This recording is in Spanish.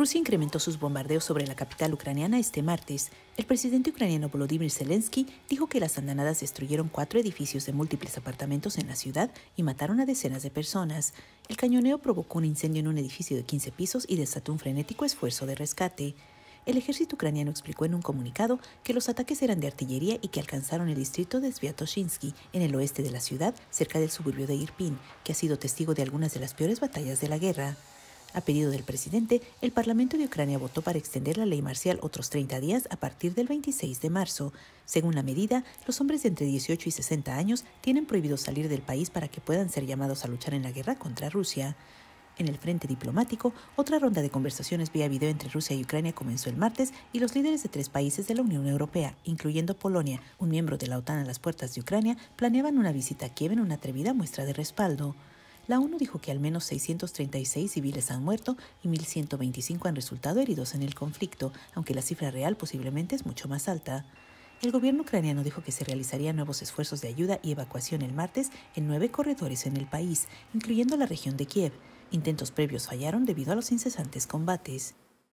Rusia incrementó sus bombardeos sobre la capital ucraniana este martes. El presidente ucraniano Volodymyr Zelensky dijo que las andanadas destruyeron cuatro edificios de múltiples apartamentos en la ciudad y mataron a decenas de personas. El cañoneo provocó un incendio en un edificio de 15 pisos y desató un frenético esfuerzo de rescate. El ejército ucraniano explicó en un comunicado que los ataques eran de artillería y que alcanzaron el distrito de Sviatoshinsky, en el oeste de la ciudad, cerca del suburbio de Irpin, que ha sido testigo de algunas de las peores batallas de la guerra. A pedido del presidente, el Parlamento de Ucrania votó para extender la ley marcial otros 30 días a partir del 26 de marzo. Según la medida, los hombres de entre 18 y 60 años tienen prohibido salir del país para que puedan ser llamados a luchar en la guerra contra Rusia. En el frente diplomático, otra ronda de conversaciones vía video entre Rusia y Ucrania comenzó el martes y los líderes de tres países de la Unión Europea, incluyendo Polonia, un miembro de la OTAN a las puertas de Ucrania, planeaban una visita a Kiev en una atrevida muestra de respaldo. La ONU dijo que al menos 636 civiles han muerto y 1.125 han resultado heridos en el conflicto, aunque la cifra real posiblemente es mucho más alta. El gobierno ucraniano dijo que se realizarían nuevos esfuerzos de ayuda y evacuación el martes en nueve corredores en el país, incluyendo la región de Kiev. Intentos previos fallaron debido a los incesantes combates.